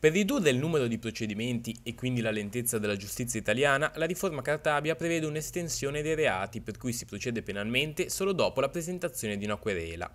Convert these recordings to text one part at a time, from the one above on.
Per ridurre il numero di procedimenti e quindi la lentezza della giustizia italiana, la riforma Cartabia prevede un'estensione dei reati per cui si procede penalmente solo dopo la presentazione di una querela.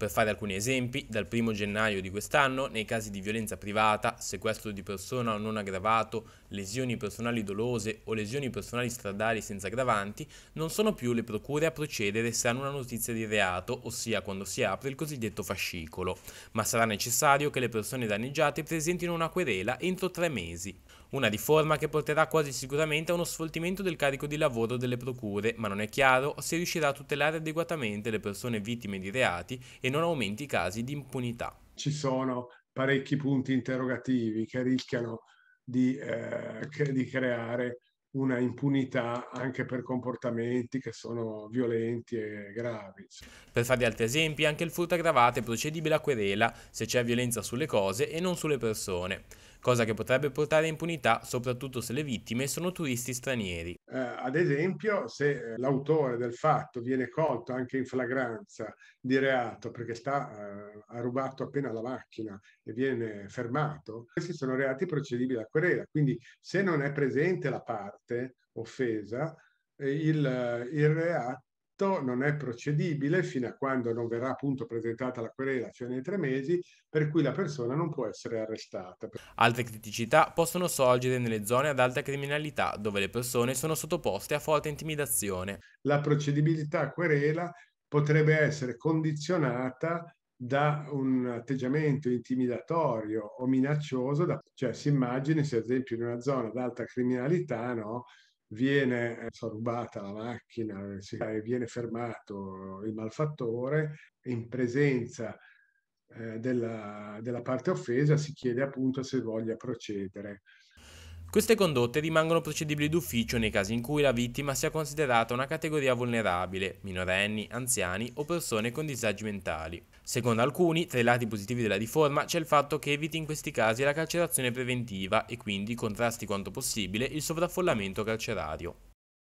Per fare alcuni esempi, dal 1 gennaio di quest'anno, nei casi di violenza privata, sequestro di persona non aggravato, lesioni personali dolose o lesioni personali stradali senza aggravanti, non sono più le procure a procedere se hanno una notizia di reato, ossia quando si apre il cosiddetto fascicolo, ma sarà necessario che le persone danneggiate presentino una querela entro tre mesi. Una riforma che porterà quasi sicuramente a uno sfoltimento del carico di lavoro delle procure, ma non è chiaro se riuscirà a tutelare adeguatamente le persone vittime di reati e non aumenti i casi di impunità. Ci sono parecchi punti interrogativi che rischiano di, eh, di creare una impunità anche per comportamenti che sono violenti e gravi. Per farvi altri esempi, anche il furto aggravato è procedibile a querela se c'è violenza sulle cose e non sulle persone, cosa che potrebbe portare a impunità soprattutto se le vittime sono turisti stranieri. Eh, ad esempio, se eh, l'autore del fatto viene colto anche in flagranza di reato perché sta, eh, ha rubato appena la macchina e viene fermato, questi sono reati procedibili a querela. Quindi se non è presente la parte offesa, eh, il, eh, il reato atto non è procedibile fino a quando non verrà appunto presentata la querela, cioè nei tre mesi, per cui la persona non può essere arrestata. Altre criticità possono sorgere nelle zone ad alta criminalità, dove le persone sono sottoposte a forte intimidazione. La procedibilità a querela potrebbe essere condizionata da un atteggiamento intimidatorio o minaccioso, da, cioè si immagini se ad esempio in una zona ad alta criminalità, no, viene eh, rubata la macchina e viene fermato il malfattore in presenza eh, della, della parte offesa si chiede appunto se voglia procedere queste condotte rimangono procedibili d'ufficio nei casi in cui la vittima sia considerata una categoria vulnerabile, minorenni, anziani o persone con disagi mentali. Secondo alcuni, tra i lati positivi della riforma c'è il fatto che eviti in questi casi la carcerazione preventiva e quindi contrasti quanto possibile il sovraffollamento carcerario.